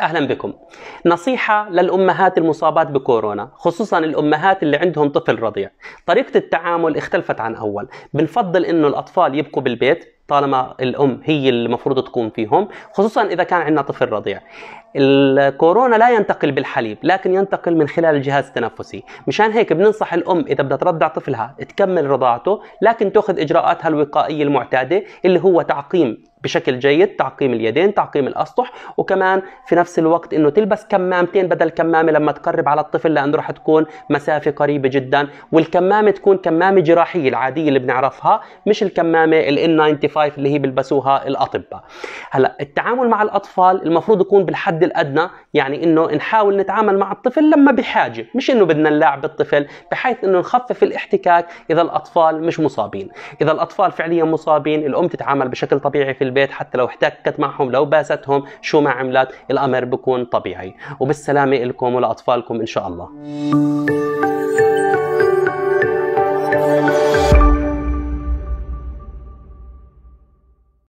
اهلا بكم. نصيحه للامهات المصابات بكورونا، خصوصا الامهات اللي عندهم طفل رضيع. طريقه التعامل اختلفت عن اول، بنفضل انه الاطفال يبقوا بالبيت طالما الام هي المفروض تقوم فيهم، خصوصا اذا كان عندنا طفل رضيع. الكورونا لا ينتقل بالحليب، لكن ينتقل من خلال الجهاز التنفسي، مشان هيك بننصح الام اذا بدها ترضع طفلها تكمل رضاعته، لكن تاخذ اجراءاتها الوقائيه المعتاده اللي هو تعقيم بشكل جيد تعقيم اليدين تعقيم الاسطح وكمان في نفس الوقت انه تلبس كمامتين بدل كمامه لما تقرب على الطفل لانه راح تكون مسافه قريبه جدا والكمامه تكون كمامه جراحيه العاديه اللي بنعرفها مش الكمامه ال 95 اللي هي بيلبسوها الاطباء هلا التعامل مع الاطفال المفروض يكون بالحد الادنى يعني انه نحاول نتعامل مع الطفل لما بحاجه مش انه بدنا نلاعب الطفل بحيث انه نخفف الاحتكاك اذا الاطفال مش مصابين اذا الاطفال فعليا مصابين الام تتعامل بشكل طبيعي في البيت حتى لو احتكت معهم لو باستهم شو ما عملت الامر بكون طبيعي وبالسلامه لكم ولاطفالكم ان شاء الله